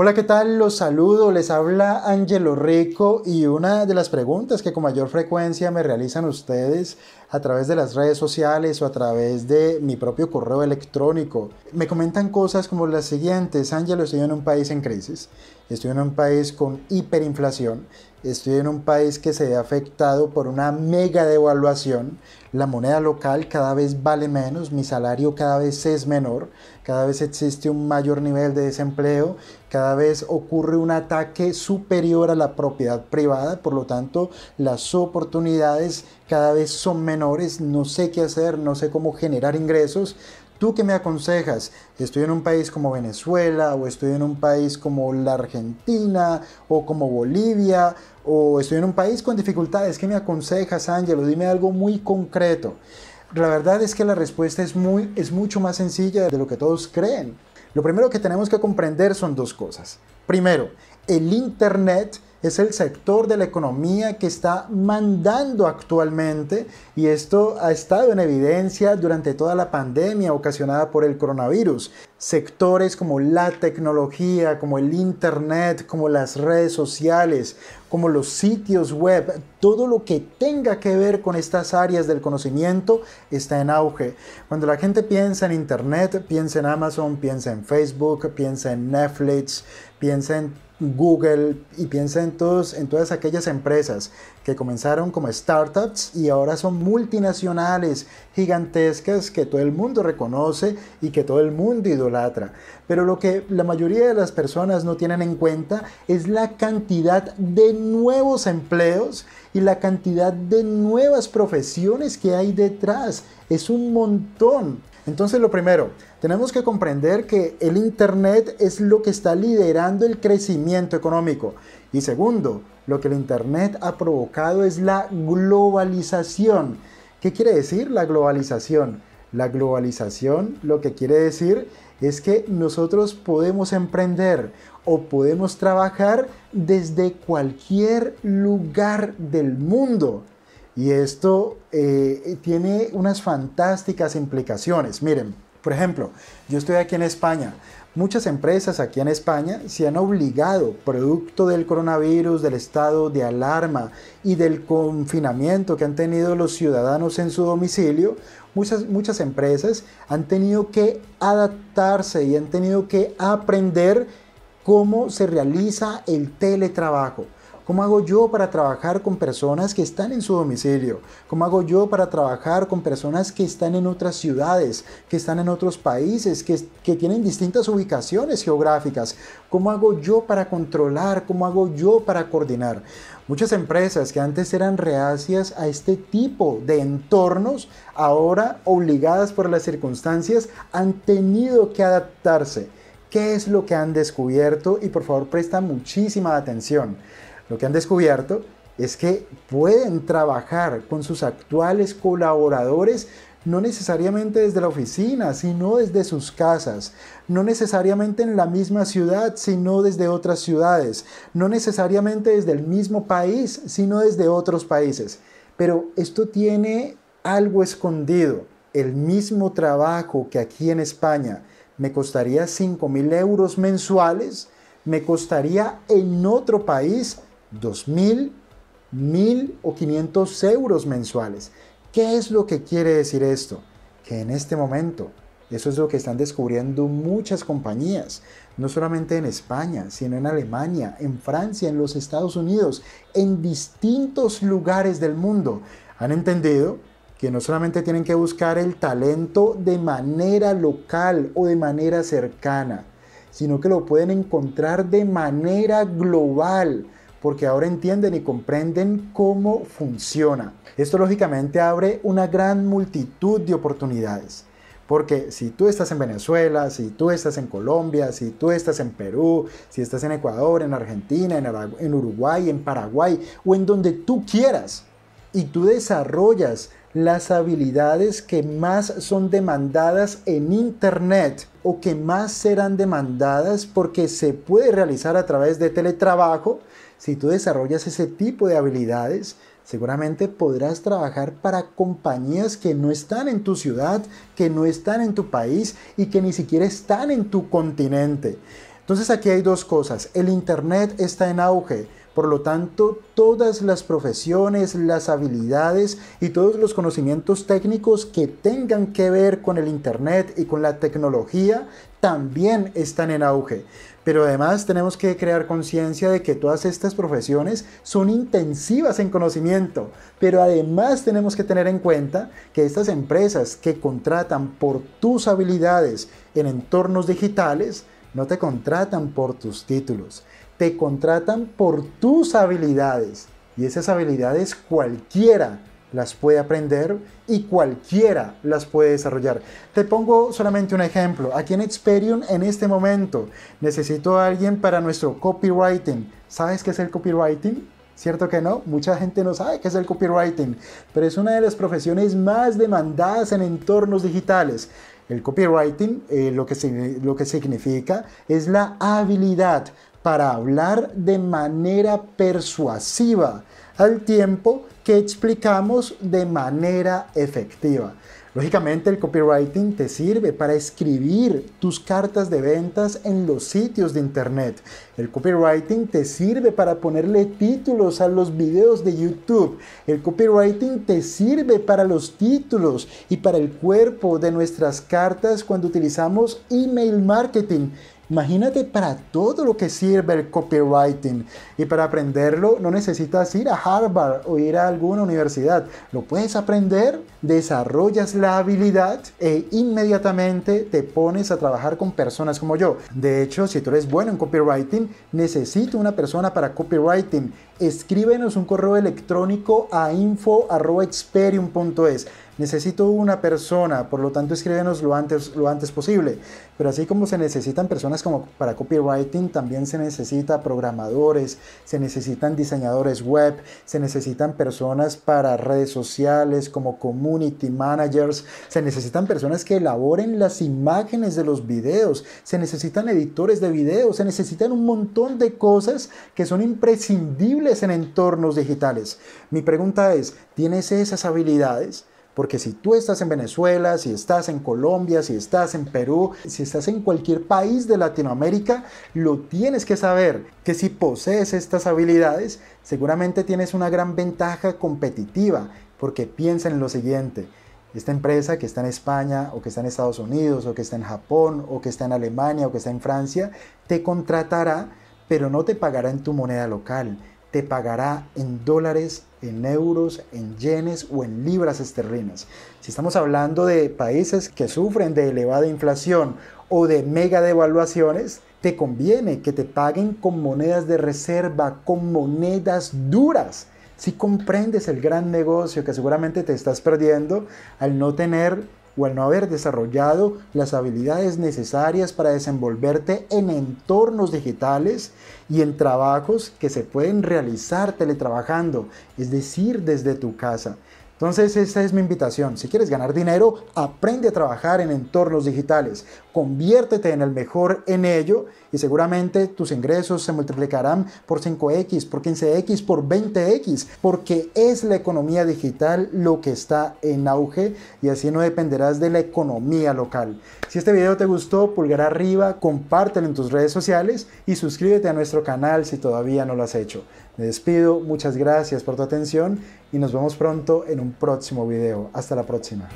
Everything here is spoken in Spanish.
Hola, ¿qué tal? Los saludo, les habla Angelo Rico y una de las preguntas que con mayor frecuencia me realizan ustedes a través de las redes sociales o a través de mi propio correo electrónico, me comentan cosas como las siguientes, Angelo, estoy en un país en crisis, Estoy en un país con hiperinflación, estoy en un país que se ve afectado por una mega devaluación, la moneda local cada vez vale menos, mi salario cada vez es menor, cada vez existe un mayor nivel de desempleo, cada vez ocurre un ataque superior a la propiedad privada, por lo tanto las oportunidades cada vez son menores, no sé qué hacer, no sé cómo generar ingresos, ¿Tú qué me aconsejas? ¿Estoy en un país como Venezuela o estoy en un país como la Argentina o como Bolivia o estoy en un país con dificultades? ¿Qué me aconsejas, Ángelo? Dime algo muy concreto. La verdad es que la respuesta es, muy, es mucho más sencilla de lo que todos creen. Lo primero que tenemos que comprender son dos cosas. Primero, el Internet es el sector de la economía que está mandando actualmente y esto ha estado en evidencia durante toda la pandemia ocasionada por el coronavirus. Sectores como la tecnología, como el Internet, como las redes sociales, como los sitios web, todo lo que tenga que ver con estas áreas del conocimiento está en auge. Cuando la gente piensa en Internet, piensa en Amazon, piensa en Facebook, piensa en Netflix, piensa en Google y piensa en, todos, en todas aquellas empresas que comenzaron como startups y ahora son multinacionales gigantescas que todo el mundo reconoce y que todo el mundo idolatra. Pero lo que la mayoría de las personas no tienen en cuenta es la cantidad de nuevos empleos y la cantidad de nuevas profesiones que hay detrás. Es un montón. Entonces lo primero, tenemos que comprender que el Internet es lo que está liderando el crecimiento económico. Y segundo, lo que el Internet ha provocado es la globalización. ¿Qué quiere decir la globalización? La globalización lo que quiere decir es que nosotros podemos emprender o podemos trabajar desde cualquier lugar del mundo. Y esto eh, tiene unas fantásticas implicaciones. Miren, por ejemplo, yo estoy aquí en España, Muchas empresas aquí en España se han obligado, producto del coronavirus, del estado de alarma y del confinamiento que han tenido los ciudadanos en su domicilio, muchas, muchas empresas han tenido que adaptarse y han tenido que aprender cómo se realiza el teletrabajo. ¿Cómo hago yo para trabajar con personas que están en su domicilio? ¿Cómo hago yo para trabajar con personas que están en otras ciudades, que están en otros países, que, que tienen distintas ubicaciones geográficas? ¿Cómo hago yo para controlar? ¿Cómo hago yo para coordinar? Muchas empresas que antes eran reacias a este tipo de entornos, ahora obligadas por las circunstancias, han tenido que adaptarse. ¿Qué es lo que han descubierto? Y por favor presta muchísima atención. Lo que han descubierto es que pueden trabajar con sus actuales colaboradores no necesariamente desde la oficina, sino desde sus casas, no necesariamente en la misma ciudad, sino desde otras ciudades, no necesariamente desde el mismo país, sino desde otros países. Pero esto tiene algo escondido. El mismo trabajo que aquí en España me costaría 5 mil euros mensuales, me costaría en otro país 2.000, 1.000 o 500 euros mensuales. ¿Qué es lo que quiere decir esto? Que en este momento, eso es lo que están descubriendo muchas compañías, no solamente en España, sino en Alemania, en Francia, en los Estados Unidos, en distintos lugares del mundo. Han entendido que no solamente tienen que buscar el talento de manera local o de manera cercana, sino que lo pueden encontrar de manera global porque ahora entienden y comprenden cómo funciona. Esto lógicamente abre una gran multitud de oportunidades. Porque si tú estás en Venezuela, si tú estás en Colombia, si tú estás en Perú, si estás en Ecuador, en Argentina, en Uruguay, en Paraguay o en donde tú quieras, y tú desarrollas las habilidades que más son demandadas en Internet o que más serán demandadas porque se puede realizar a través de teletrabajo, si tú desarrollas ese tipo de habilidades, seguramente podrás trabajar para compañías que no están en tu ciudad, que no están en tu país y que ni siquiera están en tu continente. Entonces aquí hay dos cosas. El Internet está en auge por lo tanto, todas las profesiones, las habilidades y todos los conocimientos técnicos que tengan que ver con el Internet y con la tecnología también están en auge. Pero además tenemos que crear conciencia de que todas estas profesiones son intensivas en conocimiento. Pero además tenemos que tener en cuenta que estas empresas que contratan por tus habilidades en entornos digitales, no te contratan por tus títulos te contratan por tus habilidades y esas habilidades cualquiera las puede aprender y cualquiera las puede desarrollar. Te pongo solamente un ejemplo. Aquí en Experian en este momento necesito a alguien para nuestro copywriting. ¿Sabes qué es el copywriting? ¿Cierto que no? Mucha gente no sabe qué es el copywriting, pero es una de las profesiones más demandadas en entornos digitales. El copywriting eh, lo, que, lo que significa es la habilidad para hablar de manera persuasiva al tiempo que explicamos de manera efectiva. Lógicamente el copywriting te sirve para escribir tus cartas de ventas en los sitios de internet. El copywriting te sirve para ponerle títulos a los videos de YouTube. El copywriting te sirve para los títulos y para el cuerpo de nuestras cartas cuando utilizamos email marketing. Imagínate para todo lo que sirve el copywriting. Y para aprenderlo no necesitas ir a Harvard o ir a alguna universidad. Lo puedes aprender, desarrollas la habilidad e inmediatamente te pones a trabajar con personas como yo. De hecho, si tú eres bueno en copywriting, necesito una persona para copywriting escríbenos un correo electrónico a info.experium.es. Necesito una persona, por lo tanto escríbenos lo antes, lo antes posible. Pero así como se necesitan personas como para copywriting, también se necesita programadores, se necesitan diseñadores web, se necesitan personas para redes sociales como community managers, se necesitan personas que elaboren las imágenes de los videos, se necesitan editores de videos, se necesitan un montón de cosas que son imprescindibles en entornos digitales. Mi pregunta es, ¿tienes esas habilidades? Porque si tú estás en Venezuela, si estás en Colombia, si estás en Perú, si estás en cualquier país de Latinoamérica, lo tienes que saber, que si posees estas habilidades, seguramente tienes una gran ventaja competitiva, porque piensa en lo siguiente. Esta empresa que está en España o que está en Estados Unidos o que está en Japón o que está en Alemania o que está en Francia, te contratará, pero no te pagará en tu moneda local te pagará en dólares, en euros, en yenes o en libras esterlinas. Si estamos hablando de países que sufren de elevada inflación o de mega devaluaciones, te conviene que te paguen con monedas de reserva, con monedas duras. Si comprendes el gran negocio que seguramente te estás perdiendo al no tener o al no haber desarrollado las habilidades necesarias para desenvolverte en entornos digitales y en trabajos que se pueden realizar teletrabajando, es decir, desde tu casa. Entonces esta es mi invitación. Si quieres ganar dinero, aprende a trabajar en entornos digitales, conviértete en el mejor en ello y seguramente tus ingresos se multiplicarán por 5x, por 15x, por 20x, porque es la economía digital lo que está en auge y así no dependerás de la economía local. Si este video te gustó, pulgar arriba, compártelo en tus redes sociales y suscríbete a nuestro canal si todavía no lo has hecho. Me despido, muchas gracias por tu atención y nos vemos pronto en un próximo video. Hasta la próxima.